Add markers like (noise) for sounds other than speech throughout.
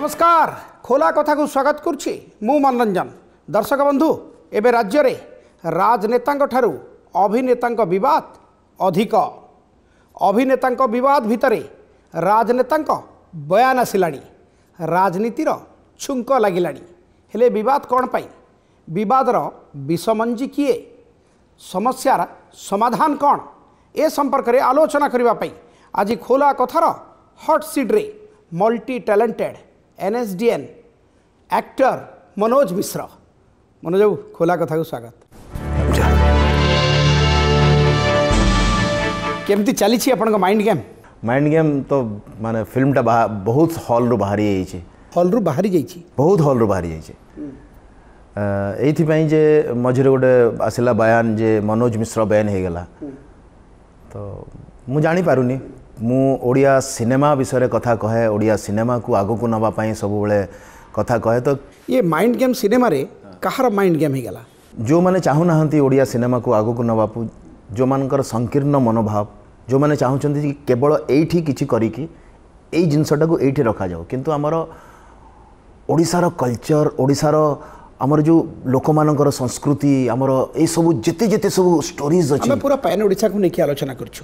नमस्कार खोला कथा को स्वागत करनोरंजन दर्शक बंधु एवं राज्य में राजनेता अभिनेता बद अधिक अभिनेता भितर राजनेता बयान आसला राजनीतिर छुंक लगला हेले बद कणपाई बदर विषमंजी किए समस्या समाधान कौन ए संपर्क आलोचना करने आज खोला कथार हट सीड्रे मल्टी टैलेंटेड एनएसडीएन एक्टर मनोज मिश्र मनोज बाबू खोला कथा को स्वागत केमती चली माइंड गेम माइंड गेम तो माने फिल्म टा बहुत हॉल रु बाहरी जाइए हॉल रु बाहरी छी बहुत हॉल रु बाहरी छी एथि पई जे मझरे गोटे आसिला बयान जे मनोज मिश्र बयान हे गेला हम्म। तो मु जानी पारुनी ମୁଁ ଓଡ଼ିଆ ସିନେମା ବିଷୟରେ କଥା କହେ ଓଡ଼ିଆ ସିନେମାକୁ ଆଗକୁ ନେବା ପାଇଁ ସବୁବେଳେ କଥା କହେ ତ ଇଏ ମାଇଣ୍ଡ ଗେମ୍ ସିନେମାରେ କାହାର ମାଇଣ୍ଡ ଗେମ୍ ହେଇଗଲା ଯେଉଁମାନେ ଚାହୁଁନାହାନ୍ତି ଓଡ଼ିଆ ସିନେମାକୁ ଆଗକୁ ନେବାକୁ ଯେଉଁମାନଙ୍କର ସଂକୀର୍ଣ୍ଣ ମନୋଭାବ ଯେଉଁମାନେ ଚାହୁଁଛନ୍ତି କି କେବଳ ଏଇଠି କିଛି କରିକି ଏଇ ଜିନିଷଟାକୁ ଏଇଠି ରଖାଯାଉ କିନ୍ତୁ ଆମର ଓଡ଼ିଶାର କଲଚର ଓଡ଼ିଶାର ଆମର ଯେଉଁ ଲୋକମାନଙ୍କର ସଂସ୍କୃତି ଆମର ଏସବୁ ଯେତେ ଯେତେ ସବୁ ଷ୍ଟୋରିଜ୍ ଅଛି ଆମେ ପୁରା ପାନ୍ ଓଡ଼ିଶାକୁ ନେଇକି ଆଲୋଚନା କରୁଛୁ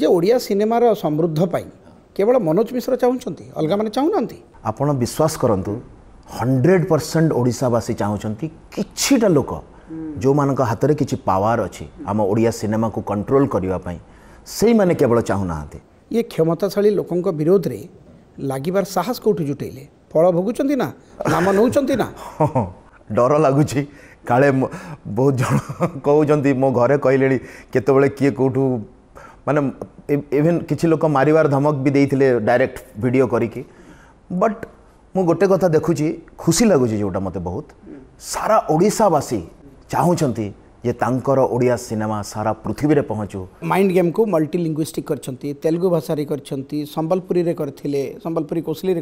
ଯେ ଓଡ଼ିଆ ସିନେମାର ସମୃଦ୍ଧ ପାଇଁ କେବଳ ମନୋଜ ମିଶ୍ର ଚାହୁଁଛନ୍ତି ଅଲଗାମାନେ ଚାହୁଁନାହାନ୍ତି ଆପଣ ବିଶ୍ୱାସ କରନ୍ତୁ ହଣ୍ଡ୍ରେଡ଼ ପରସେଣ୍ଟ ଓଡ଼ିଶାବାସୀ ଚାହୁଁଛନ୍ତି କିଛିଟା ଲୋକ ଯେଉଁମାନଙ୍କ ହାତରେ କିଛି ପାୱାର ଅଛି ଆମ ଓଡ଼ିଆ ସିନେମାକୁ କଣ୍ଟ୍ରୋଲ କରିବା ପାଇଁ ସେଇମାନେ କେବଳ ଚାହୁଁନାହାନ୍ତି ଇଏ କ୍ଷମତାଶାଳୀ ଲୋକଙ୍କ ବିରୋଧରେ ଲାଗିବାର ସାହସ କେଉଁଠୁ ଜୁଟେଇଲେ ଫଳ ଭୋଗୁଛନ୍ତି ନା ନାମ ନେଉଛନ୍ତି ନା डर लगुच काले बहुत जन कौन मो घरे कहले के किए कौ मान इवेन किसी लोक मार धमक भी देते डायरेक्ट भिड करी बट मु गोटे कथा देखुची खुशी लगुच जोटा मत बहुत सारा ओडावासी चाहती ये तांकर ओडिया सिनेमा सारा पृथ्वी में पहुँचू माइंड गेम को मल्टी लिंग्विस्टिक कर तेलुगु भाषा रे कर संबलपुरी रे कोसली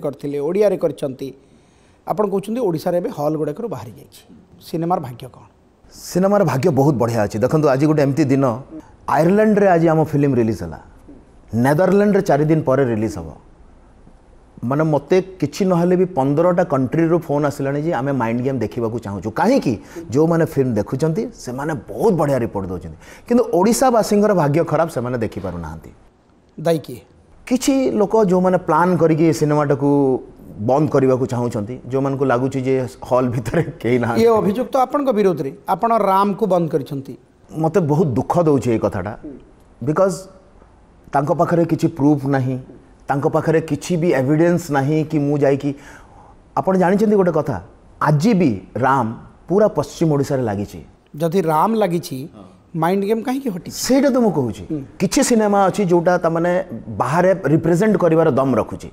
ଆପଣ କହୁଛନ୍ତି ଓଡ଼ିଶାରେ ଏବେ ହଲ୍ ଗୁଡ଼ାକରୁ ବାହାରି ଯାଇଛି ସିନେମାର ଭାଗ୍ୟ କ'ଣ ସିନେମାର ଭାଗ୍ୟ ବହୁତ ବଢ଼ିଆ ଅଛି ଦେଖନ୍ତୁ ଆଜି ଗୋଟେ ଏମିତି ଦିନ ଆୟର୍ଲାଣ୍ଡରେ ଆଜି ଆମ ଫିଲ୍ମ ରିଲିଜ୍ ହେଲା ନେଦରଲ୍ୟାଣ୍ଡରେ ଚାରି ଦିନ ପରେ ରିଲିଜ୍ ହେବ ମାନେ ମୋତେ କିଛି ନହେଲେ ବି ପନ୍ଦରଟା କଣ୍ଟ୍ରିରୁ ଫୋନ୍ ଆସିଲାଣି ଯେ ଆମେ ମାଇଣ୍ଡ ଗେମ୍ ଦେଖିବାକୁ ଚାହୁଁଛୁ କାହିଁକି ଯେଉଁମାନେ ଫିଲ୍ମ ଦେଖୁଛନ୍ତି ସେମାନେ ବହୁତ ବଢ଼ିଆ ରିପୋର୍ଟ ଦେଉଛନ୍ତି କିନ୍ତୁ ଓଡ଼ିଶାବାସୀଙ୍କର ଭାଗ୍ୟ ଖରାପ ସେମାନେ ଦେଖିପାରୁନାହାନ୍ତି ଦାୟୀ କିଏ କିଛି ଲୋକ ଯେଉଁମାନେ ପ୍ଲାନ୍ କରିକି ଏ ସିନେମାଟାକୁ बंद करने को चाहूँगी जो मैं लगुच हल भितर कहीं ना ये अभियुक्त तो आपण राम को बंद कर मत बहुत दुख दौर ये कथाटा बिकज ताखे कि प्रूफ नहीं पाखे कि एविडेन्स ना कि मुझे आपड़ जानते गोटे कथा आज भी राम पूरा पश्चिम ओडार लगी राम लगी माइंड गेम कहीं हटी से मुझे किसी सिनेमा अच्छी जोटा तमें बाहर रिप्रेजेट कर दम रखुच्छी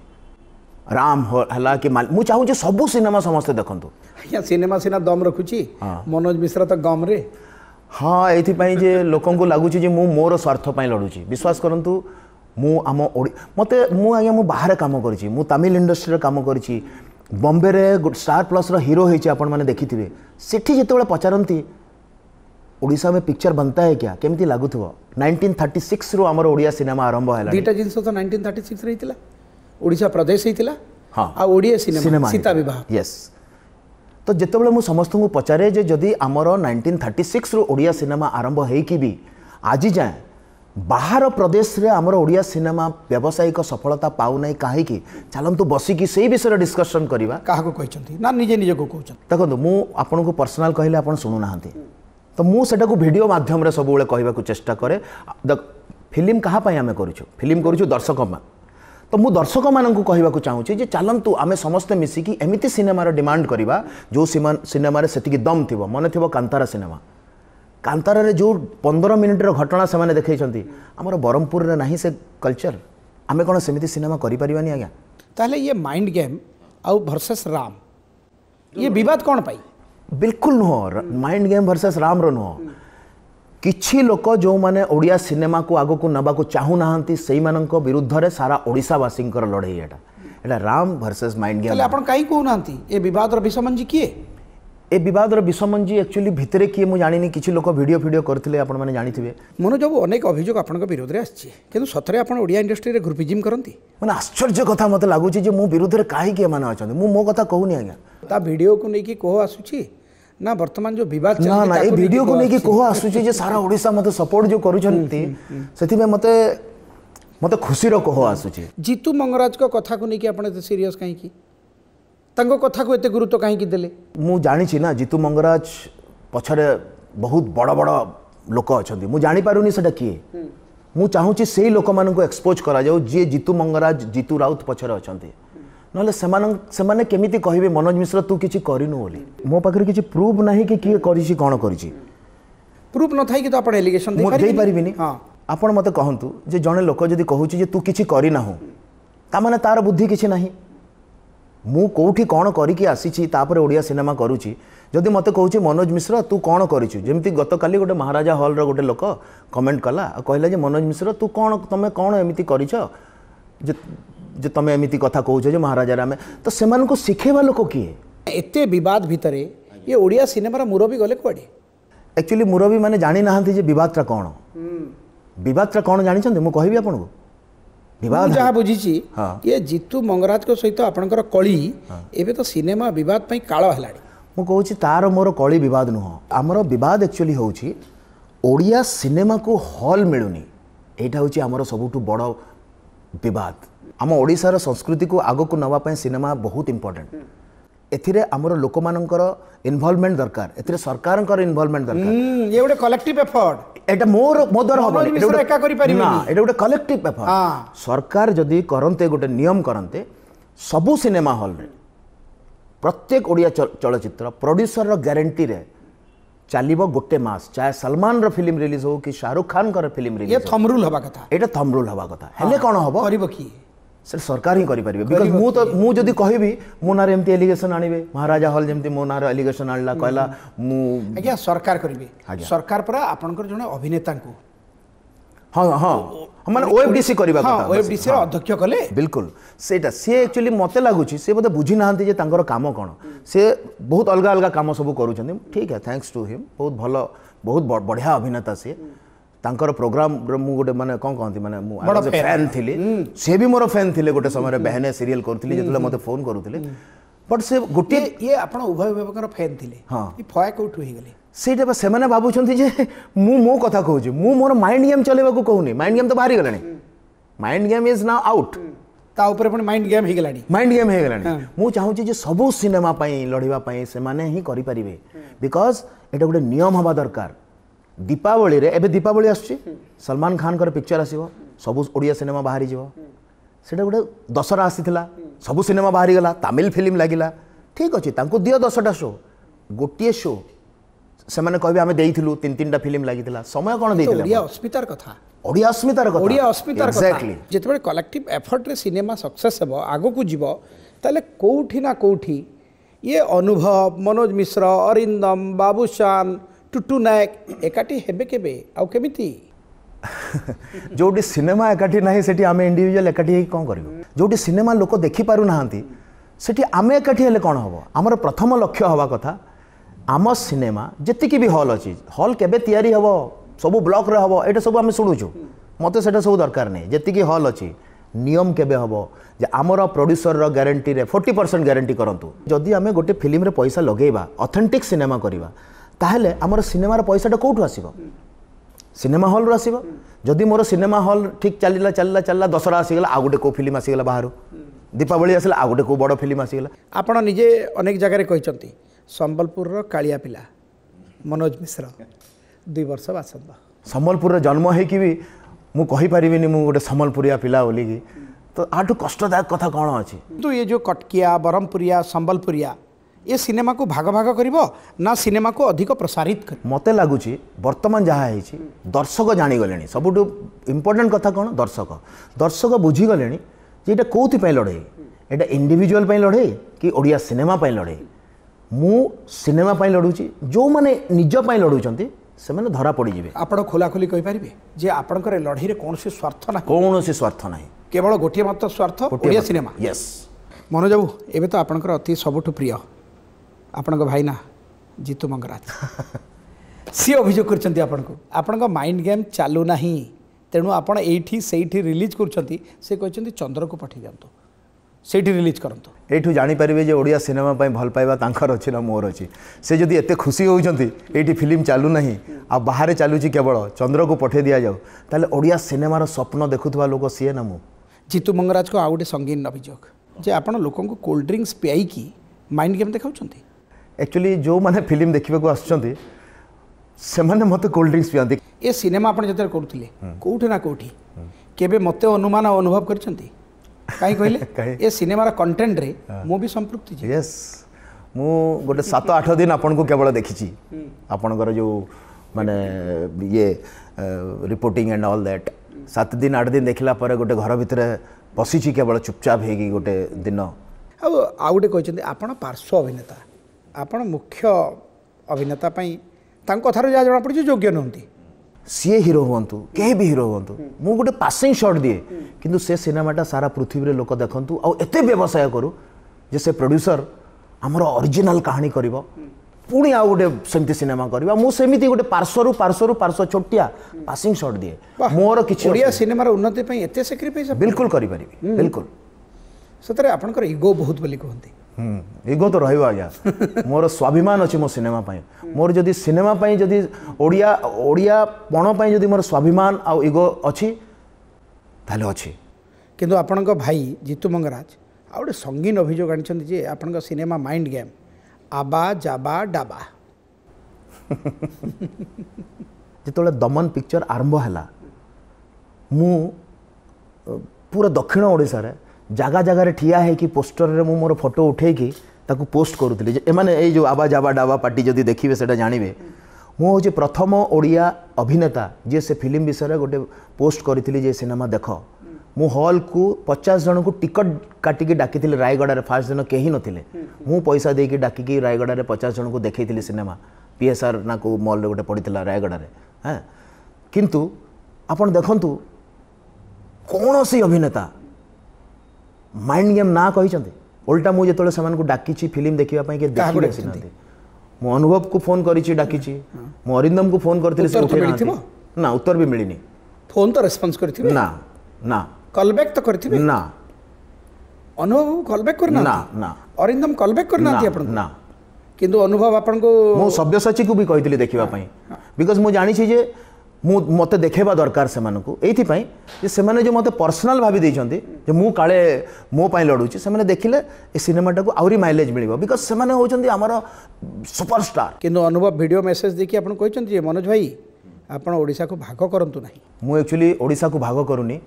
राम हला कि माल मुझे चाहूँ सब सिनेमा समस्त देखु सिनेमा सिना दम रखुची हाँ। मनोज मिश्रा तो गम रे हाँ ये जे लोक लगुच मोर स्वार्थपाई लड़ुची विश्वास करूँ मुम मत मुझे मुझे बाहर काम करमिल इंडस्ट्री काम कर बम्बे स्टार प्लस हिरो मैंने देखी थे सीठी जिते बड़े पचारतीशा में पिक्चर बनता है क्या केमी लगुव नाइंटीन थर्टी सिक्स रू आम ओडिया सिनेमा आरंभ है दुटा जिन तो नाइंटीन थर्टी सिक्स ଓଡ଼ିଶା ପ୍ରଦେଶ ହେଇଥିଲା ଆଉ ଓଡ଼ିଆ ସିନେମା ସୀତା ବିବାହ ୟେସ୍ ତ ଯେତେବେଳେ ମୁଁ ସମସ୍ତଙ୍କୁ ପଚାରେ ଯେ ଯଦି ଆମର ନାଇଣ୍ଟିନ୍ ଥାର୍ଟି ସିକ୍ସରୁ ଓଡ଼ିଆ ସିନେମା ଆରମ୍ଭ ହେଇକି ବି ଆଜି ଯାଏଁ ବାହାର ପ୍ରଦେଶରେ ଆମର ଓଡ଼ିଆ ସିନେମା ବ୍ୟବସାୟିକ ସଫଳତା ପାଉନାହିଁ କାହିଁକି ଚାଲନ୍ତୁ ବସିକି ସେଇ ବିଷୟରେ ଡିସ୍କସନ୍ କରିବା କାହାକୁ କହିଛନ୍ତି ନା ନିଜେ ନିଜକୁ କହୁଛନ୍ତି ଦେଖନ୍ତୁ ମୁଁ ଆପଣଙ୍କୁ ପର୍ସନାଲ୍ କହିଲେ ଆପଣ ଶୁଣୁନାହାନ୍ତି ତ ମୁଁ ସେଟାକୁ ଭିଡ଼ିଓ ମାଧ୍ୟମରେ ସବୁବେଳେ କହିବାକୁ ଚେଷ୍ଟା କରେ ଫିଲ୍ମ କାହା ପାଇଁ ଆମେ କରୁଛୁ ଫିଲ୍ମ କରୁଛୁ ଦର୍ଶକ तो मुझ दर्शक मान कह चाहूँगी चलतु आम समस्ते मिसिकी एमती सिनेमार डिमाड करवा जो सिनेम से दम थी मन थोड़ा कांतारा सिनेमा कांतारे जो पंद्रह मिनिट्र घटना से देखते आम ब्रह्मपुर ना से कलचर आम कौन सेम सिनेमा करें आज्ञा ये माइंड गेम आउ भरसेस राम ये बद कौन पाई बिल्कुल नुह माइंड गेम भरसेस राम रो नुह किसी लोक जो मैंने ओडिया सिनेमा को आग को नाक चाहूना से विरुद्ध में सारा ओडावासी लड़े ये राम भरसे माइंड गेम आप कहीं कहना ये बद विषमंजी किए ए बद विषमंजी एक्चुअली भितर किए मुझे जानी किसी लोक भिड फिड करते आप जानते मन जब अनेक अभोग आप विरोध में आंधु तो सतरे आप इंडस्ट्री में ग्रुपिजिम करती मैंने आश्चर्य कथ मत लगुच मो विरोध में कहीं अच्छा मुझ मो कथ कहूनी आज्ञा ता भिड को लेकिन कह आसूसी ना वर्तमान जो विवाद ना ना ये वीडियो को लेकिन कह आसू सारा ओडा मत सपोर्ट जो कर हम्म, हम्म, हम्म। खुशी कह आसू जितु मंगराज कथ को लेकिन आप सीरीयस कहीं कथ को ये गुरुत्व कहीं दे जाणी ना जितु मंगराज पचरे बहुत बड़ बड़ लोक अच्छा मुझे जापारे से किए मुझे से ही लोक मानक एक्सपोज करा जाऊ जी जितु मंगराज जितु राउत पचर अच्छा ନହେଲେ ସେମାନଙ୍କ ସେମାନେ କେମିତି କହିବେ ମନୋଜ ମିଶ୍ର ତୁ କିଛି କରିନୁ ବୋଲି ମୋ ପାଖରେ କିଛି ପ୍ରୁଫ୍ ନାହିଁ କି କିଏ କରିଛି କ'ଣ କରିଛି ପ୍ରୁଫ୍ ନଥାଇକି ତ ଆପଣ ଏଲିଗେସନ ଦେଇପାରିବିନି ହଁ ଆପଣ ମୋତେ କହନ୍ତୁ ଯେ ଜଣେ ଲୋକ ଯଦି କହୁଛି ଯେ ତୁ କିଛି କରିନାହୁଁ ତାମାନେ ତା'ର ବୁଦ୍ଧି କିଛି ନାହିଁ ମୁଁ କେଉଁଠି କ'ଣ କରିକି ଆସିଛି ତାପରେ ଓଡ଼ିଆ ସିନେମା କରୁଛି ଯଦି ମୋତେ କହୁଛି ମନୋଜ ମିଶ୍ର ତୁ କ'ଣ କରିଛୁ ଯେମିତି ଗତକାଲି ଗୋଟେ ମହାରାଜା ହଲ୍ର ଗୋଟେ ଲୋକ କମେଣ୍ଟ କଲା ଆଉ କହିଲା ଯେ ମନୋଜ ମିଶ୍ର ତୁ କ'ଣ ତୁମେ କ'ଣ ଏମିତି କରିଛ ଯେ जो तुम एमती कथ कौ महाराजा आम तो से शिखेवा लोक किए एत बद भितर ये ओडिया सिनेमार मुरबी गले कड़े एक्चुअली मुरबी मैंने जाणी ना बदटा कौन बदटा कौन जानते मुझे कह आपको बुझी ये जितु मंगराज सहित आप कली एवं तो सिनेमा बिवाद बदप काल है मुझे तार मोर कली बद नुह आम बद एक्चुअली हूँ ओडिया सिनेमा को हल मिलूनी यहाँ हूँ आम सब बड़ बद ଆମ ଓଡ଼ିଶାର ସଂସ୍କୃତିକୁ ଆଗକୁ ନେବା ପାଇଁ ସିନେମା ବହୁତ ଇମ୍ପୋର୍ଟାଣ୍ଟ ଏଥିରେ ଆମର ଲୋକମାନଙ୍କର ଇନଭଲ୍ଭମେଣ୍ଟ ଦରକାର ଏଥିରେ ସରକାରଙ୍କର ଇନଭଲ୍ଭମେଣ୍ଟ ଦରକାର ଇଏ ଗୋଟେ କଲେକ୍ଟିଭ ଏଫର୍ଟ ଏଇଟା ମୋର ମୋ ଦ୍ୱାରା ହବନି ଏକା କରିପାରିବି ନା ଏଇଟା ଗୋଟେ କଲେକ୍ଟିଭ ଏଫର୍ଟ ସରକାର ଯଦି କରନ୍ତେ ଗୋଟେ ନିୟମ କରନ୍ତେ ସବୁ ସିନେମା ହଲ୍ରେ ପ୍ରତ୍ୟେକ ଓଡ଼ିଆ ଚଳଚ୍ଚିତ୍ର ପ୍ରଡ୍ୟୁସରର ଗ୍ୟାରେଣ୍ଟିରେ ଚାଲିବ ଗୋଟେ ମାସ ଚାହେ ସଲମାନର ଫିଲ୍ମ ରିଲିଜ୍ ହଉ କି ଶାହରୁଖ ଖାନଙ୍କର ଫିଲ୍ମ ରିଲିଜ୍ ଥମ୍ରୁଲ୍ ହେବା କଥା ଏଇଟା ଥମ୍ରୁଲ୍ ହେବା କଥା ହେଲେ କ'ଣ ହେବ କରିବ କିଏ ସେ ସରକାର ହିଁ କରିପାରିବେ ବିକଜ୍ ମୁଁ ତ ମୁଁ ଯଦି କହିବି ମୋ ନାଁରେ ଏମିତି ଆଲିଗେସନ୍ ଆଣିବେ ମହାରାଜା ହଲ୍ ଯେମିତି ମୋ ନାଁରେ ଆଲିଗେସନ୍ ଆଣିଲା କହିଲା ମୁଁ ଆଜ୍ଞା ସରକାର କରିବେ ସରକାର ପରା ଆପଣଙ୍କର ଜଣେ ଅଭିନେତାଙ୍କୁ ହଁ ହଁ ମାନେ ଓଏଫଡିସି କରିବା କଥା ଓଏଫଡିସିର ଅଧ୍ୟକ୍ଷ କଲେ ବିଲକୁଲ ସେଇଟା ସିଏ ଆକ୍ଚୁଆଲି ମୋତେ ଲାଗୁଛି ସେ ବୋଧେ ବୁଝି ନାହାନ୍ତି ଯେ ତାଙ୍କର କାମ କ'ଣ ସେ ବହୁତ ଅଲଗା ଅଲଗା କାମ ସବୁ କରୁଛନ୍ତି ଠିକ୍ ହେ ଥ୍ୟାଙ୍କସ୍ ଟୁ ହିମ୍ ବହୁତ ଭଲ ବହୁତ ବଢ଼ିଆ ଅଭିନେତା ସିଏ ତାଙ୍କର ପ୍ରୋଗ୍ରାମର ମୁଁ ଗୋଟେ ମାନେ କ'ଣ କହନ୍ତି ମାନେ ମୁଁ ଫ୍ୟାନ୍ ଥିଲି ସେ ବି ମୋର ଫ୍ୟାନ୍ ଥିଲେ ଗୋଟେ ସମୟରେ ବେହେନେ ସିରିଏଲ୍ କରୁଥିଲି ଯେତେବେଳେ ମୋତେ ଫୋନ୍ କରୁଥିଲେ ବଟ୍ ସେ ଗୋଟିଏ ଇଏ ଆପଣ ଉଭୟ ବିଭାଗର ଫ୍ୟାନ୍ ଥିଲେ ହଁ ଫୟା କେଉଁଠୁ ହେଇଗଲେ ସେଇଟା ବା ସେମାନେ ଭାବୁଛନ୍ତି ଯେ ମୁଁ ମୋ କଥା କହୁଛି ମୁଁ ମୋର ମାଇଣ୍ଡ ଗେମ୍ ଚଲେଇବାକୁ କହୁନି ମାଇଣ୍ଡ ଗେମ୍ ତ ବାହାରିଗଲାଣି ମାଇଣ୍ଡ ଗେମ୍ ଇଜ୍ ନା ଆଉଟ୍ ତା ଉପରେ ପୁଣି ମାଇଣ୍ଡ ଗେମ୍ ହେଇଗଲାଣି ମାଇଣ୍ଡ ଗେମ୍ ହେଇଗଲାଣି ମୁଁ ଚାହୁଁଛି ଯେ ସବୁ ସିନେମା ପାଇଁ ଲଢ଼ିବା ପାଇଁ ସେମାନେ ହିଁ କରିପାରିବେ ବିକଜ୍ ଏଇଟା ଗୋଟେ ନିୟମ ହେବା ଦରକାର ଦୀପାବଳିରେ ଏବେ ଦୀପାବଳି ଆସୁଛି ସଲମାନ ଖାନଙ୍କର ପିକ୍ଚର ଆସିବ ସବୁ ଓଡ଼ିଆ ସିନେମା ବାହାରିଯିବ ସେଇଟା ଗୋଟେ ଦଶରା ଆସିଥିଲା ସବୁ ସିନେମା ବାହାରିଗଲା ତାମିଲ ଫିଲ୍ମ ଲାଗିଲା ଠିକ୍ ଅଛି ତାଙ୍କୁ ଦିଅ ଦଶଟା ଶୋ ଗୋଟିଏ ଶୋ ସେମାନେ କହିବେ ଆମେ ଦେଇଥିଲୁ ତିନି ତିନିଟା ଫିଲ୍ମ ଲାଗିଥିଲା ସମୟ କ'ଣ ଦେଇଥିଲେ ଓଡ଼ିଆ ଅସ୍ମିତାର କଥା ଓଡ଼ିଆ ଅସ୍ମିତାର କଥା ଓଡ଼ିଆ ଅସ୍ମିତାର କଥା ଯେତେବେଳେ କଲେକ୍ଟିଭ ଏଫର୍ଟରେ ସିନେମା ସକ୍ସେସ୍ ହେବ ଆଗକୁ ଯିବ ତାହେଲେ କେଉଁଠି ନା କେଉଁଠି ଇଏ ଅନୁଭବ ମନୋଜ ମିଶ୍ର ଅରିନ୍ଦମ ବାବୁଶାନ ଟୁଟୁ ନାୟକ ଏକାଠି ହେବେ କେବେ ଆଉ କେମିତି ଯେଉଁଠି ସିନେମା ଏକାଠି ନାହିଁ ସେଠି ଆମେ ଇଣ୍ଡିଭିଜୁଆଲ୍ ଏକାଠି ହେଇକି କ'ଣ କରିବୁ ଯେଉଁଠି ସିନେମା ଲୋକ ଦେଖିପାରୁନାହାନ୍ତି ସେଠି ଆମେ ଏକାଠି ହେଲେ କ'ଣ ହେବ ଆମର ପ୍ରଥମ ଲକ୍ଷ୍ୟ ହେବା କଥା ଆମ ସିନେମା ଯେତିକି ବି ହଲ୍ ଅଛି ହଲ୍ କେବେ ତିଆରି ହେବ ସବୁ ବ୍ଲକ୍ରେ ହେବ ଏଇଟା ସବୁ ଆମେ ଶୁଣୁଛୁ ମୋତେ ସେଇଟା ସବୁ ଦରକାର ନାହିଁ ଯେତିକି ହଲ୍ ଅଛି ନିୟମ କେବେ ହେବ ଯେ ଆମର ପ୍ରଡ୍ୟୁସରର ଗ୍ୟାରେଣ୍ଟିରେ ଫୋର୍ଟି ପରସେଣ୍ଟ ଗ୍ୟାରେଣ୍ଟି କରନ୍ତୁ ଯଦି ଆମେ ଗୋଟେ ଫିଲ୍ମରେ ପଇସା ଲଗାଇବା ଅଥେଣ୍ଟିକ୍ ସିନେମା କରିବା ତାହେଲେ ଆମର ସିନେମାର ପଇସାଟା କେଉଁଠୁ ଆସିବ ସିନେମା ହଲ୍ରୁ ଆସିବ ଯଦି ମୋର ସିନେମା ହଲ୍ ଠିକ୍ ଚାଲିଲା ଚାଲିଲା ଚାଲିଲା ଦଶହରା ଆସିଗଲା ଆଉ ଗୋଟେ କେଉଁ ଫିଲ୍ମ ଆସିଗଲା ବାହାରୁ ଦୀପାବଳି ଆସିଲା ଆଉ ଗୋଟେ କେଉଁ ବଡ଼ ଫିଲ୍ମ ଆସିଗଲା ଆପଣ ନିଜେ ଅନେକ ଜାଗାରେ କହିଛନ୍ତି ସମ୍ବଲପୁରର କାଳିଆ ପିଲା ମନୋଜ ମିଶ୍ର ଦୁଇ ବର୍ଷ ବାସନ୍ଦ ସମ୍ବଲପୁରରେ ଜନ୍ମ ହେଇକି ବି ମୁଁ କହିପାରିବିନି ମୁଁ ଗୋଟେ ସମ୍ବଲପୁରିଆ ପିଲା ବୋଲିକି ତ ଆଠୁ କଷ୍ଟଦାୟକ କଥା କ'ଣ ଅଛି କିନ୍ତୁ ଏ ଯେଉଁ କଟକିଆ ବ୍ରହ୍ମପୁରିଆ ସମ୍ବଲପୁରିଆ ଏ ସିନେମାକୁ ଭାଗ ଭାଗ କରିବ ନା ସିନେମାକୁ ଅଧିକ ପ୍ରସାରିତ କରିବ ମୋତେ ଲାଗୁଛି ବର୍ତ୍ତମାନ ଯାହା ହେଇଛି ଦର୍ଶକ ଜାଣିଗଲେଣି ସବୁଠୁ ଇମ୍ପୋର୍ଟାଣ୍ଟ କଥା କ'ଣ ଦର୍ଶକ ଦର୍ଶକ ବୁଝିଗଲେଣି ଯେ ଏଇଟା କେଉଁଥିପାଇଁ ଲଢ଼େଇ ଏଇଟା ଇଣ୍ଡିଭିଜୁଆଲ୍ ପାଇଁ ଲଢ଼େଇ କି ଓଡ଼ିଆ ସିନେମା ପାଇଁ ଲଢ଼େଇ ମୁଁ ସିନେମା ପାଇଁ ଲଢ଼ୁଛି ଯେଉଁମାନେ ନିଜ ପାଇଁ ଲଢ଼ୁଛନ୍ତି ସେମାନେ ଧରା ପଡ଼ିଯିବେ ଆପଣ ଖୋଲାଖୋଲି କହିପାରିବେ ଯେ ଆପଣଙ୍କର ଲଢ଼େଇରେ କୌଣସି ସ୍ୱାର୍ଥ ନାହିଁ କୌଣସି ସ୍ୱାର୍ଥ ନାହିଁ କେବଳ ଗୋଟିଏ ମାତ୍ର ସ୍ୱାର୍ଥ ଓଡ଼ିଆ ସିନେମା ୟେସ୍ ମନୋଜ ବାବୁ ଏବେ ତ ଆପଣଙ୍କର ଅତି ସବୁଠୁ ପ୍ରିୟ आपण भाईना जितु मंगराज सी अभोग कर माइंड गेम चलू ना तेणु आपड़ ये रिलीज कर चंद्र को पठ दिंतु से रिलीज करूँ ये जापर जो ओडिया सिनेमा भल पाइबा अच्छे ना मोर अच्छे से जदि एत खुशी होती ये फिल्म चलू ना आ बाहर चलु केवल चंद्र को पठे दि जाऊ ओडिया सिनेमार स्वप्न देखुवा लोक सीए ना जितु मंगराज को आउ गए संगीन अभोग जे आप लोक कोल्ड ड्रिंक्स पिईकि माइंड गेम देखा चाहते एक्चुअली जो मैंने फिल्म देखा आसने मत कोल्ड ड्रिंक्स पीते ये सिनेमा आप जो करते कौटी ना कौटी के अनुमान अनुभव कर सिनेमार कंटेन्ट भी संप्रति गोटे सत आठ दिन आपन को केवल देखी आपणकर जो माने ये रिपोर्टिंग एंड ऑल दैट सात दिन आठ दिन देखला पर गोटे घर भितर बसीचि केवल चुपचाप हो गोटे दिन आउ गए कहते आप पार्श्व अभिनेता ଆପଣ ମୁଖ୍ୟ ଅଭିନେତା ପାଇଁ ତାଙ୍କ କଥାରୁ ଯାହା ଜଣାପଡ଼ୁଛି ଯୋଗ୍ୟ ନୁହନ୍ତି ସିଏ ହିରୋ ହୁଅନ୍ତୁ କେହି ବି ହିରୋ ହୁଅନ୍ତୁ ମୁଁ ଗୋଟେ ପାସିଂ ସଟ୍ ଦିଏ କିନ୍ତୁ ସେ ସିନେମାଟା ସାରା ପୃଥିବୀରେ ଲୋକ ଦେଖନ୍ତୁ ଆଉ ଏତେ ବ୍ୟବସାୟ କରୁ ଯେ ସେ ପ୍ରଡ୍ୟୁସର ଆମର ଅରିଜିନାଲ କାହାଣୀ କରିବ ପୁଣି ଆଉ ଗୋଟେ ସେମିତି ସିନେମା କରିବା ମୁଁ ସେମିତି ଗୋଟେ ପାର୍ଶ୍ୱରୁ ପାର୍ଶ୍ୱରୁ ପାର୍ଶ୍ୱ ଛୋଟିଆ ପାସିଂ ସଟ୍ ଦିଏ ମୋର କିଛି ଓଡ଼ିଆ ସିନେମାର ଉନ୍ନତି ପାଇଁ ଏତେ ସାକ୍ରିଫାଇସ୍ ବିଲକୁଲ କରିପାରିବି ବିଲକୁଲ ସତରେ ଆପଣଙ୍କର ଇଗୋ ବହୁତ ବୋଲି କୁହନ୍ତି ଇଗୋ ତ ରହିବ ଆଜ୍ଞା ମୋର ସ୍ୱାଭିମାନ ଅଛି ମୋ ସିନେମା ପାଇଁ ମୋର ଯଦି ସିନେମା ପାଇଁ ଯଦି ଓଡ଼ିଆ ଓଡ଼ିଆ ପଣ ପାଇଁ ଯଦି ମୋର ସ୍ୱାଭିମାନ ଆଉ ଇଗୋ ଅଛି ତାହେଲେ ଅଛି କିନ୍ତୁ ଆପଣଙ୍କ ଭାଇ ଜିତୁ ମଙ୍ଗରାଜ ଆଉ ଗୋଟେ ସଙ୍ଗୀନ ଅଭିଯୋଗ ଆଣିଛନ୍ତି ଯେ ଆପଣଙ୍କ ସିନେମା ମାଇଣ୍ଡ ଗେମ୍ ଆବା ଜାବା ଡାବା ଯେତେବେଳେ ଦମନ ପିକ୍ଚର ଆରମ୍ଭ ହେଲା ମୁଁ ପୁରା ଦକ୍ଷିଣ ଓଡ଼ିଶାରେ ଜାଗା ଜାଗାରେ ଠିଆ ହେଇକି ପୋଷ୍ଟରରେ ମୁଁ ମୋର ଫଟୋ ଉଠେଇକି ତାକୁ ପୋଷ୍ଟ କରୁଥିଲି ଏମାନେ ଏଇ ଯେଉଁ ଆବା ଜାବା ଡାବା ପାର୍ଟି ଯଦି ଦେଖିବେ ସେଇଟା ଜାଣିବେ ମୁଁ ହେଉଛି ପ୍ରଥମ ଓଡ଼ିଆ ଅଭିନେତା ଯିଏ ସେ ଫିଲ୍ମ ବିଷୟରେ ଗୋଟେ ପୋଷ୍ଟ କରିଥିଲି ଯେ ସିନେମା ଦେଖ ମୁଁ ହଲ୍କୁ ପଚାଶ ଜଣଙ୍କୁ ଟିକଟ କାଟିକି ଡାକିଥିଲି ରାୟଗଡ଼ାରେ ଫାର୍ଷ୍ଟ ଦିନ କେହି ନଥିଲେ ମୁଁ ପଇସା ଦେଇକି ଡାକିକି ରାୟଗଡ଼ାରେ ପଚାଶ ଜଣଙ୍କୁ ଦେଖେଇଥିଲି ସିନେମା ପିଏସ୍ଆର୍ ନା କେଉଁ ମଲ୍ରେ ଗୋଟେ ପଡ଼ିଥିଲା ରାୟଗଡ଼ାରେ ହଁ କିନ୍ତୁ ଆପଣ ଦେଖନ୍ତୁ କୌଣସି ଅଭିନେତା माइंड गेम ना कही उल्टा मुझे जिते डाक फिल्म देखापी कि अनुभव को फोन कर अरिंदम को फोन करी ना उत्तर भी मिलनी फोन तो रेस्पन्स कर अनुभव अनुभव आप को भी कही देखापी बिकज मुझे जानी मत देखा दरकार से मैंने जो मत पर्सनाल भाभी देखते जो मुँह काले मोपाई लड़ू से देखने ये सिनेमाटा को आहरी माइलेज मिल बिकज से आमर सुपर स्टार कि अनुभव भिड मेसेज देखिए आपंट मनोज भाई आपशा को भाग करूँ ना मुझे एक्चुअली ओडा को भाग करूनी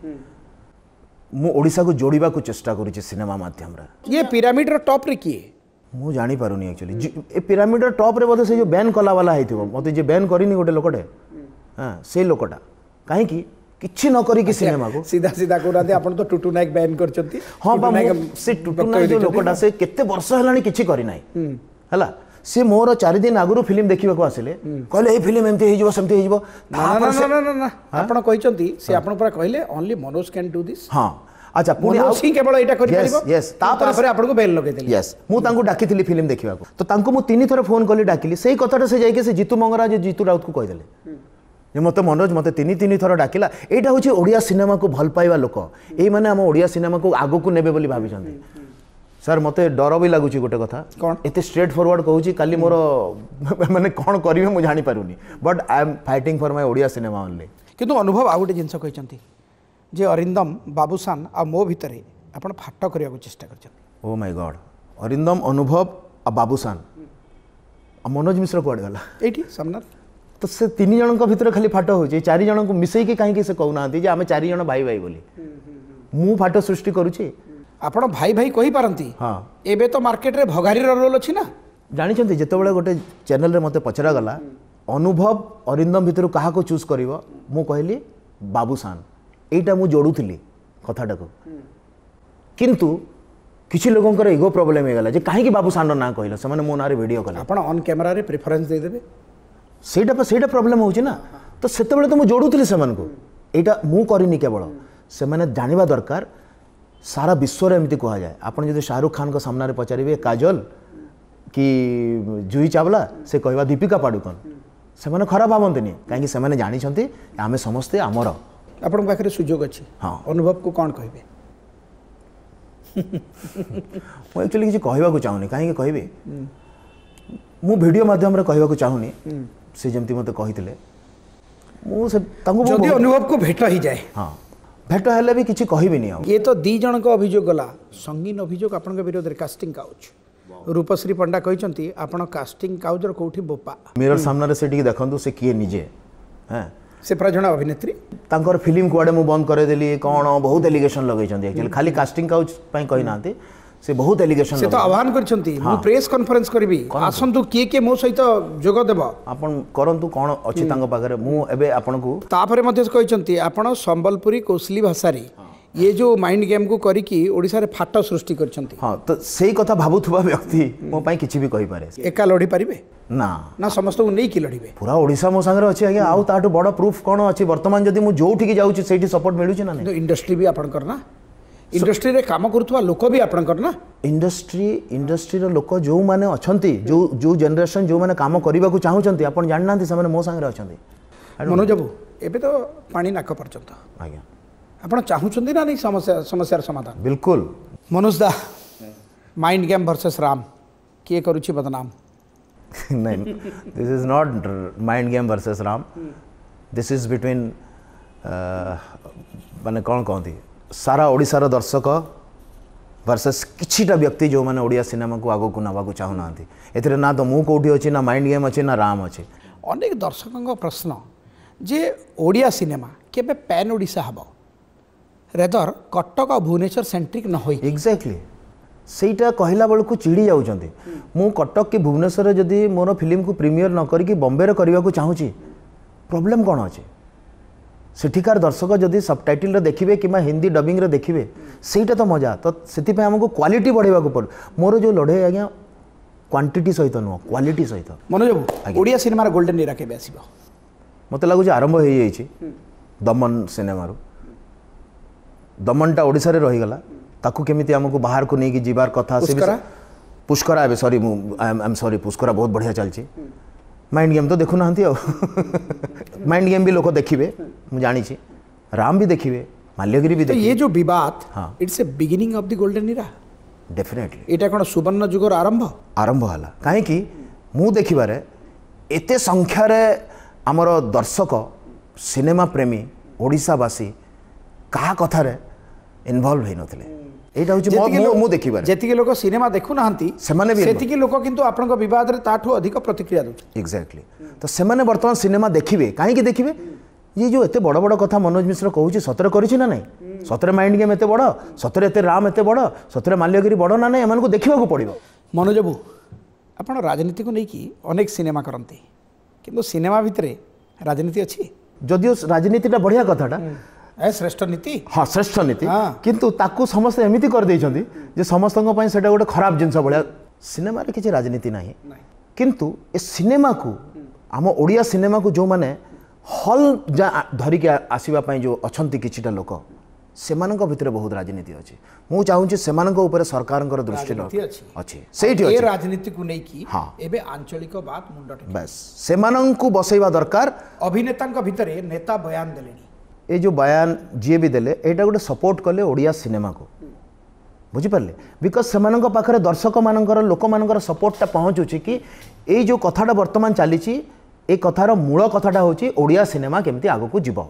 मुशा को जोड़ा चेस्ट कर सिनेमा ये पिरामिड रप किए मुझे जापारे एक्चुअली पिरामिड रप बोधे बैन कलावाला मतलब जे बैन करनी गोटे लोकटे ସେ ଲୋକଟା କାହିଁକି କିଛି ନ କରିକି ସିନେମାକୁ ସିଧା ସିଧା କହୁନାହାନ୍ତି ଆପଣ ତ ଟୁଟୁ ନାୟକ ବ୍ୟାନ୍ କରିଛନ୍ତି ହଁ ବା ସେ ଟୁଟୁ ନାୟକ ଯେଉଁ ଲୋକଟା ସେ କେତେ ବର୍ଷ ହେଲାଣି କିଛି କରିନାହିଁ ହେଲା ସେ ମୋର ଚାରି ଦିନ ଆଗରୁ ଫିଲ୍ମ ଦେଖିବାକୁ ଆସିଲେ କହିଲେ ଏଇ ଫିଲ୍ମ ଏମିତି ହେଇଯିବ ସେମିତି ହେଇଯିବ ଆପଣ କହିଛନ୍ତି ସେ ଆପଣ ପୁରା କହିଲେ only Manoj can do this ହଁ ଆଚ୍ଛା ପୁଣି ଆଉ ସିଂ କେବଳ ଏଇଟା କରିପାରିବ ୟେସ୍ ତାପରେ ଆପଣଙ୍କୁ ବେଲ୍ ଲଗେଇଦେଲି ୟେସ୍ ମୁଁ ତାଙ୍କୁ ଡାକିଥିଲି ଫିଲ୍ମ ଦେଖିବାକୁ ତ ତାଙ୍କୁ ମୁଁ ତିନି ଥର ଫୋନ୍ କଲି ଡାକିଲି ସେଇ କଥାଟା ସେ ଯାଇକି ସେ ଜିତୁ ମଙ୍ଗରାଜ ଜିତୁ ରାଉତକୁ କହିଦେଲେ যে মতো মনোজ মতো তিন তিন থর ডাকিলা এইটা হচ্ছে ওড়িয়া সিনেমাকে ভাল পাইবা লোক এই মানে আমার ওড়িয়া সিনেমাকে আগুকু নেবে বলে ভাবিছেন ସାର୍ ମୋତେ ଡର ବି ଲାଗୁଛି ଗୋଟେ କଥା କ'ଣ ଏତେ ଷ୍ଟ୍ରେଟ୍ ଫରୱାର୍ଡ଼ କହୁଛି କାଲି ମୋର ମାନେ କ'ଣ କରିବି ମୁଁ ଜାଣିପାରୁନି but I am fighting for my Odia cinema only କିନ୍ତୁ ଅନୁଭବ ଆଉ ଗୋଟେ ଜିନିଷ କହିଛନ୍ତି ଯେ ଅରିନ୍ଦମ ବାବୁସାନ ଆଉ ମୋ ଭିତରେ ଆପଣ ଫାଟ କରିବାକୁ ଚେଷ୍ଟା କରିଛନ୍ତି ଓ ମାଇ ଗଡ଼୍ ଅରିନ୍ଦମ ଅନୁଭବ ଆଉ ବାବୁସାନ ଆଉ ମନୋଜ ମିଶ୍ର କୁଆଡ଼େ ଗଲା ଏଇଠି ସାମ୍ନାରେ तो से तीन जन भर खाली फाट हो चारिज को मिसे कि कहीं कहना जो आम चारिज भाई भाई बोली हम्म, हम्म, हम्म। मुट सृष्टि करुचे आप भाई भाई कही पारती हाँ एवं तो मार्केट में भगारी रोल अच्छी ना जानते जो गोटे चेल मत पचरा गला अनुभव अरिंदम भितर क्या चूज कर मु कहली बाबूसान यहाँ मुझे जोड़ू थी कथाटा को कितु किसी लोकों इगो प्रोब्लेम होगा कहीं बाबूसान ना कहल से मो ना भिड कले आप अन् कैमेर प्रिफरेन्स देदेवे सेटा सेटा प्रॉब्लम ना तो से तो मुझे जोड़ू थी से करनी केवल से जानवा दरकार सारा विश्वर एमती कह जाए आप शाहरुख खान को सामने पचारे काजल कि जुही चावला से कह दीपिका पाड़ुकन से खराब भावते नहीं कहीं जानते आम समस्ते आमर आप सुजोग अच्छे हाँ अनुभव को कौन कह एक्चुअली किसी कहवाक चाहूनी कहीं कह मुझे कहवाक चाहूनी से जमी मत कही अनुभव को भेट ही जाए हाँ भेट हेल्ला भी किसी कह ये तो दीज अभोग गला संगीन अभोग आप विरोध में कास्टिंग काउच रूपश्री पंडा कहते आपण कास्टिंग कौटी बोपा मिरर सामने से देखु से किए निजे से प्रजा अभिनेत्री फिल्म कुआडे मुझे बंद करदेली कौन बहुत एलिगेसन लगे एक्चुअली खाली कास्टिंग काउच कही ना সে বহুত এলিগেশন সে তো আহ্বান করছেন মু প্রেস কনফরেন্স করিবি আসন্তু কি কি মো সহিত যোগ দেব আপন করন্তু কোন অছি তাঙ্গ পাখরে মু এবে আপনকু তাপরে মধ্যে কইছন্তি আপন সম্বলপুরী কোসলি ভাষারে ये जो माइंड गेम को करिकी ओडिसा रे फाटा सृष्टि करछंती हां तो सेही कथा भाबुथुवा व्यक्ति मो पाई किछि भी कहि पारे एका लड़ी पारिबे ना ना समस्त को नेई की लड़ीबे पूरा ओडिसा मो संगे अछि आगे आउ ताटो बड़ प्रूफ कोन अछि वर्तमान जदी मु जोठी की जाउछि सेठी सपोर्ट मिलुछि ना नै तो इंडस्ट्री भी आपन करना इंडस्ट्री रे काम करथुवा लोक भी आपन इंडस्ट्री इंडस्ट्री रे लोक जो माने अछंती जो जो जनरेशन जो माने काम करबा को चाहौ छंती आपन जान मो संग रे मनोज बाबू एबे तो पानी नाक परचंत आज्ञा आपन चाहौ ना नहीं समस्या समस्या समाधान बिल्कुल मनोज दा माइंड गेम वर्सेस राम के करू बदनाम नहीं this is not mind game versus Ram this is between माने कौन कहती ସାରା ଓଡ଼ିଶାର ଦର୍ଶକ ଭର୍ସେସ୍ କିଛିଟା ବ୍ୟକ୍ତି ଯେଉଁମାନେ ଓଡ଼ିଆ ସିନେମାକୁ ଆଗକୁ ନେବାକୁ ଚାହୁଁନାହାନ୍ତି ଏଥିରେ ନା ତ ମୁଁ କେଉଁଠି ଅଛି ନା ମାଇଣ୍ଡ ଗେମ୍ ଅଛି ନା ରାମ୍ ଅଛି ଅନେକ ଦର୍ଶକଙ୍କ ପ୍ରଶ୍ନ ଯେ ଓଡ଼ିଆ ସିନେମା କେବେ ପ୍ୟାନ୍ ଓଡ଼ିଶା ହେବ ରେଦର କଟକ ଭୁବନେଶ୍ୱର ସେଣ୍ଟ୍ରିକ୍ ନ ହୋଇ ଏକ୍ଜାକ୍ଟଲି ସେଇଟା କହିଲା ବେଳକୁ ଚିଡ଼ି ଯାଉଛନ୍ତି ମୁଁ କଟକ କି ଭୁବନେଶ୍ୱରରେ ଯଦି ମୋର ଫିଲ୍ମକୁ ପ୍ରିମିୟର ନ କରିକି ବମ୍ବେରେ କରିବାକୁ ଚାହୁଁଛି ପ୍ରୋବ୍ଲେମ୍ କ'ଣ ଅଛି सेठिकार दर्शक जदि सब टाइटल देखिए कि हिंदी डबिंग देखिए सहीटा तो मजा तो से आमको क्वाट बढ़ेगा पड़ मोर जो लड़े आज क्वांटिटी सहित नुह क्वाट सहित मनोज ओडिया सिनेमार गोल्डेन इराके आस मत लगुच आरंभ हो दमन सिनेमु दमनटा ओडा रहीगला केमी आमको बाहर को लेकिन जबार कथा पुष्करा सरी आई एम सरी पुष्करा बहुत बढ़िया चलती ମାଇଣ୍ଡ ଗେମ୍ ତ ଦେଖୁନାହାନ୍ତି ଆଉ ମାଇଣ୍ଡ ଗେମ୍ ବି ଲୋକ ଦେଖିବେ ମୁଁ ଜାଣିଛି ରାମ ବି ଦେଖିବେ ମାଲ୍ୟଗିରି ବି ଦେଖିବେ ଇଏ ଯେଉଁ ବିବାଦ ହଁ it's a beginning of the golden era definitely ଏଇଟା କ'ଣ ସୁବର୍ଣ୍ଣ ଯୁଗର ଆରମ୍ଭ ଆରମ୍ଭ ହେଲା କାହିଁକି ମୁଁ ଦେଖିବାରେ ଏତେ ସଂଖ୍ୟାରେ ଆମର ଦର୍ଶକ ସିନେମା ପ୍ରେମୀ ଓଡ଼ିଶାବାସୀ କାହା କଥାରେ ଇନଭଲ୍ଭ ହୋଇନଥିଲେ ଏଇଟା ହେଉଛି ମୁଁ ଦେଖିବାରେ ଯେତିକି ଲୋକ ସିନେମା ଦେଖୁନାହାନ୍ତି ସେମାନେ ବି ସେତିକି ଲୋକ କିନ୍ତୁ ଆପଣଙ୍କ ବିବାଦରେ ତାଠୁ ଅଧିକ ପ୍ରତିକ୍ରିୟା ଦେଉଛନ୍ତି ଏକ୍ଜାକ୍ଟଲି ତ ସେମାନେ ବର୍ତ୍ତମାନ ସିନେମା ଦେଖିବେ କାହିଁକି ଦେଖିବେ ଇଏ ଯେଉଁ ଏତେ ବଡ଼ ବଡ଼ କଥା ମନୋଜ ମିଶ୍ର କହୁଛି ସତରେ କରିଛି ନା ନାହିଁ ସତରେ ମାଇଣ୍ଡ ଗେମ୍ ଏତେ ବଡ଼ ସତରେ ଏତେ ରାମ ଏତେ ବଡ଼ ସତରେ ମାଲ୍ୟଗିରି ବଡ଼ ନା ନାହିଁ ଏମାନଙ୍କୁ ଦେଖିବାକୁ ପଡ଼ିବ ମନୋଜବାବୁ ଆପଣ ରାଜନୀତିକୁ ନେଇକି ଅନେକ ସିନେମା କରନ୍ତି କିନ୍ତୁ ସିନେମା ଭିତରେ ରାଜନୀତି ଅଛି ଯଦିଓ ରାଜନୀତିଟା ବଢ଼ିଆ କଥାଟା ଶ୍ରେଷ୍ଠ ନୀତି ହଁ ଶ୍ରେଷ୍ଠ ନୀତି କିନ୍ତୁ ତାକୁ ସମସ୍ତେ ଏମିତି କରିଦେଇଛନ୍ତି ଯେ ସମସ୍ତଙ୍କ ପାଇଁ ସେଇଟା ଗୋଟେ ଖରାପ ଜିନିଷ ଭଳିଆ ସିନେମାରେ କିଛି ରାଜନୀତି ନାହିଁ କିନ୍ତୁ ଏ ସିନେମାକୁ ଆମ ଓଡ଼ିଆ ସିନେମାକୁ ଯେଉଁମାନେ ହଲ୍ ଯା ଧରିକି ଆସିବା ପାଇଁ ଯେଉଁ ଅଛନ୍ତି କିଛିଟା ଲୋକ ସେମାନଙ୍କ ଭିତରେ ବହୁତ ରାଜନୀତି ଅଛି ମୁଁ ଚାହୁଁଛି ସେମାନଙ୍କ ଉପରେ ସରକାରଙ୍କର ଦୃଷ୍ଟି ଅଛି ସେଇଠି ଅଛି ରାଜନୀତିକୁ ନେଇକି ହଁ ଏବେ ଆଞ୍ଚଳିକ ବାଦ ମୁଣ୍ଡ ବାସ୍ ସେମାନଙ୍କୁ ବସେଇବା ଦରକାର ଅଭିନେତାଙ୍କ ଭିତରେ ନେତା ବୟାନ ଦେଲେଣି ये जो बयान जी भी देले गोटे सपोर्ट कले ओडिया सिनेमा को बुझिपारे बिकज से पाखे दर्शक मान लोक मान सपोर्टा पहुँचुची कि ये जो बर्तमान चली कथार मूल कथा हूँ ओडिया सिनेमा के आग को जीव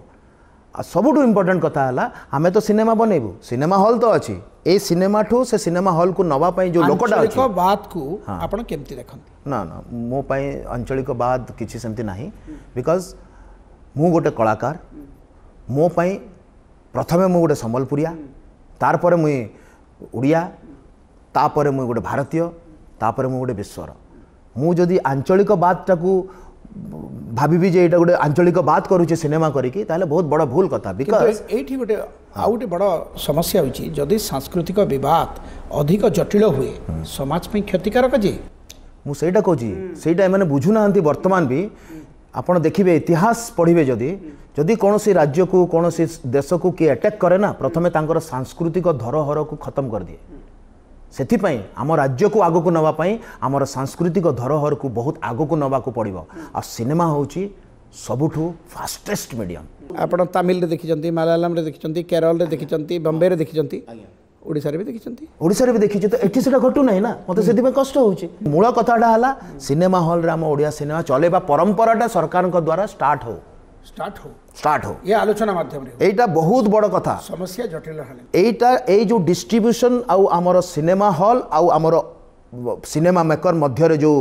सबुठ इम्पोर्टाट कथा है आम तो सिनेमा बनइबू सिनेमा हल तो अच्छी ए सिनेमा ठू से सिनेमा हल को नापी जो लोकटा बात को हाँ देखते ना ना मोप आंचलिक बात किसी सेमती ना बिकज मु गोटे कलाकार ମୋ ପାଇଁ ପ୍ରଥମେ ମୁଁ ଗୋଟେ ସମ୍ବଲପୁରିଆ ତାପରେ ମୁଇଁ ଓଡ଼ିଆ ତାପରେ ମୁଇଁ ଗୋଟେ ଭାରତୀୟ ତାପରେ ମୁଁ ଗୋଟେ ବିଶ୍ୱର ମୁଁ ଯଦି ଆଞ୍ଚଳିକ ବାଦଟାକୁ ଭାବିବି ଯେ ଏଇଟା ଗୋଟେ ଆଞ୍ଚଳିକ ବାଦ କରୁଛି ସିନେମା କରିକି ତାହେଲେ ବହୁତ ବଡ଼ ଭୁଲ କଥା ବିକଜ ଏଇଠି ଗୋଟେ ଆଉ ଗୋଟେ ବଡ଼ ସମସ୍ୟା ହେଉଛି ଯଦି ସାଂସ୍କୃତିକ ବିବାଦ ଅଧିକ ଜଟିଳ ହୁଏ ସମାଜ ପାଇଁ କ୍ଷତିକାରକ ଯେ ମୁଁ ସେଇଟା କହୁଛି ସେଇଟା ଏମାନେ ବୁଝୁନାହାନ୍ତି ବର୍ତ୍ତମାନ ବି ଆପଣ ଦେଖିବେ ଇତିହାସ ପଢ଼ିବେ ଯଦି ଯଦି କୌଣସି ରାଜ୍ୟକୁ କୌଣସି ଦେଶକୁ କିଏ ଆଟାକ୍ କରେ ନା ପ୍ରଥମେ ତାଙ୍କର ସାଂସ୍କୃତିକ ଧରୋହରକୁ ଖତମ କରିଦିଏ ସେଥିପାଇଁ ଆମ ରାଜ୍ୟକୁ ଆଗକୁ ନେବା ପାଇଁ ଆମର ସାଂସ୍କୃତିକ ଧରୋହରକୁ ବହୁତ ଆଗକୁ ନେବାକୁ ପଡ଼ିବ ଆଉ ସିନେମା ହେଉଛି ସବୁଠୁ ଫାଷ୍ଟେଷ୍ଟ ମିଡ଼ିୟମ୍ ଆପଣ ତାମିଲରେ ଦେଖିଛନ୍ତି ମାଲାୟାଲମରେ ଦେଖିଛନ୍ତି କେରଳରେ ଦେଖିଛନ୍ତି ବମ୍ବେରେ ଦେଖିଛନ୍ତି ଓଡ଼ିଶାରେ ବି ଦେଖିଛନ୍ତି ଓଡ଼ିଶାରେ ବି ଦେଖିଛି ତ ଏଠି ସେଇଟା ଘଟୁନାହିଁ ନା ମୋତେ ସେଥିପାଇଁ କଷ୍ଟ ହେଉଛି ମୂଳ କଥାଟା ହେଲା ସିନେମା ହଲ୍ରେ ଆମ ଓଡ଼ିଆ ସିନେମା ଚଲେଇବା ପରମ୍ପରାଟା ସରକାରଙ୍କ ଦ୍ୱାରା ଷ୍ଟାର୍ଟ ହେଉ ଷ୍ଟାର୍ଟ ହେଉ ଷ୍ଟାର୍ଟ ହେଉ ଏ ଆଲୋଚନା ମାଧ୍ୟମରେ ଏଇଟା ବହୁତ ବଡ଼ କଥା ସମସ୍ୟା ଜଟିଳ ହେଲେ ଏଇଟା ଏଇ ଯେଉଁ ଡିଷ୍ଟ୍ରିବ୍ୟୁସନ୍ ଆଉ ଆମର ସିନେମା ହଲ୍ ଆଉ ଆମର ସିନେମା ମେକର ମଧ୍ୟରେ ଯେଉଁ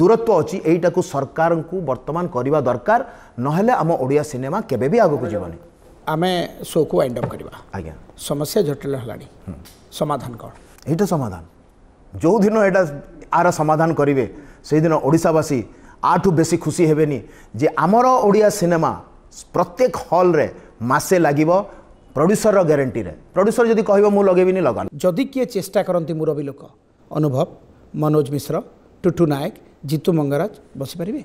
ଦୂରତ୍ୱ ଅଛି ଏଇଟାକୁ ସରକାରଙ୍କୁ ବର୍ତ୍ତମାନ କରିବା ଦରକାର ନହେଲେ ଆମ ଓଡ଼ିଆ ସିନେମା କେବେ ବି ଆଗକୁ ଯିବନି ଆମେ ଶୋକୁ ୱାଇଣ୍ଡ ଅପ୍ କରିବା ଆଜ୍ଞା ସମସ୍ୟା ଜଟିଳ ହେଲାଣି ସମାଧାନ କ'ଣ ଏଇଟା ସମାଧାନ ଯେଉଁଦିନ ଏଇଟା ଆର ସମାଧାନ କରିବେ ସେଇଦିନ ଓଡ଼ିଶାବାସୀ ଆଠୁ ବେଶୀ ଖୁସି ହେବେନି ଯେ ଆମର ଓଡ଼ିଆ ସିନେମା ପ୍ରତ୍ୟେକ ହଲ୍ରେ ମାସେ ଲାଗିବ ପ୍ରଡ୍ୟୁସରର ଗ୍ୟାରେଣ୍ଟିରେ ପ୍ରଡ୍ୟୁସର ଯଦି କହିବ ମୁଁ ଲଗେଇବିନି ଲଗାନ ଯଦି କିଏ ଚେଷ୍ଟା କରନ୍ତି ମୁରବୀ ଲୋକ ଅନୁଭବ ମନୋଜ ମିଶ୍ର ଟୁଟୁ ନାୟକ ଜିତୁ ମଙ୍ଗରାଜ ବସିପାରିବେ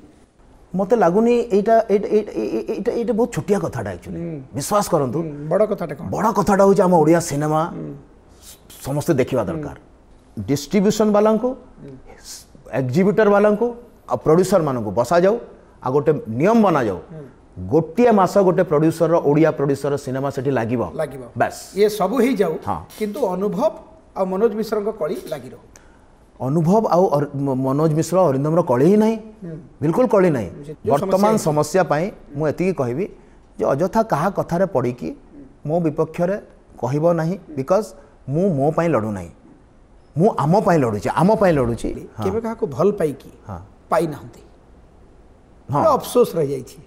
ମୋତେ ଲାଗୁନି ଏଇଟା ଏଇଟା ଏଇଟା ବହୁତ ଛୋଟିଆ କଥାଟା ଆକ୍ଚୁଆଲି ବିଶ୍ୱାସ କରନ୍ତୁ ବଡ଼ କଥାଟା ବଡ଼ କଥାଟା ହେଉଛି ଆମ ଓଡ଼ିଆ ସିନେମା ସମସ୍ତେ ଦେଖିବା ଦରକାର ଡିଷ୍ଟ୍ରିବ୍ୟୁସନ୍ ବାଲାଙ୍କୁ ଏକ୍ଜିବ୍ୟୁଟର୍ ବାଲାଙ୍କୁ ଆଉ ପ୍ରଡ୍ୟୁସର୍ ମାନଙ୍କୁ ବସାଯାଉ ଆଉ ଗୋଟେ ନିୟମ ବନାଯାଉ ଗୋଟିଏ ମାସ ଗୋଟେ ପ୍ରଡ୍ୟୁସରର ଓଡ଼ିଆ ପ୍ରଡ୍ୟୁସରର ସିନେମା ସେଠି ଲାଗିବ ଲାଗିବ ବାସ୍ ଇଏ ସବୁ ହେଇଯାଉ କିନ୍ତୁ ଅନୁଭବ ଆଉ ମନୋଜ ମିଶ୍ରଙ୍କ କଳି ଲାଗି ରହୁ अनुभव आ मनोज मिश्र अरिंदम कले ही ना हम्म। बिल्कुल कले ना बर्तमान समस्यापी मुझे ये जो अजथा क्या कथार पड़ कि मो विपक्ष कहना बिकज मु मोपाई लड़ूना मुमपाई लड़ुचे आमपाई लड़ुच हाँ। भल हाँ। पाई हाँ अफसोस रही जाए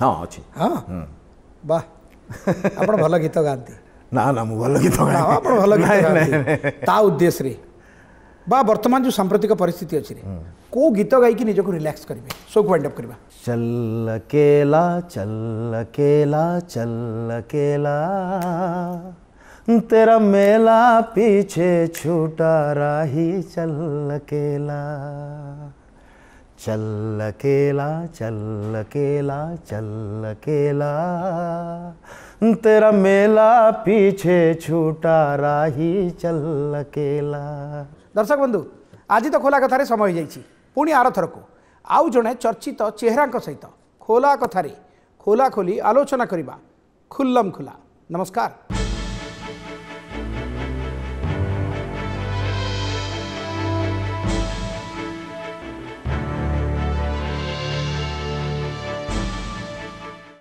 हाँ अच्छे हाँ हम्म। बात गाँव (laughs) ना ना मुझे भल गीत गाँव भल गीत (laughs) ता बा वर्तमान जो सांप्रतिक परिस्थित अच्छे हाँ। को गीत गायक निजक रिलैक्स करेंगे सो को अप करवा चल केला चल केला चल केला तेरा मेला पीछे छूटा राही चल के चल केला चल केला चल केला तेरा मेला पीछे छूटा राही चल केला ଦର୍ଶକ ବନ୍ଧୁ ଆଜି ତ ଖୋଲା କଥାରେ ସମୟ ହୋଇଯାଇଛି ପୁଣି ଆର ଥରକୁ ଆଉ ଜଣେ ଚର୍ଚ୍ଚିତ ଚେହେରାଙ୍କ ସହିତ ଖୋଲା କଥାରେ ଖୋଲାଖୋଲି ଆଲୋଚନା କରିବା ଖୁଲ୍ଲମ ଖୁଲା ନମସ୍କାର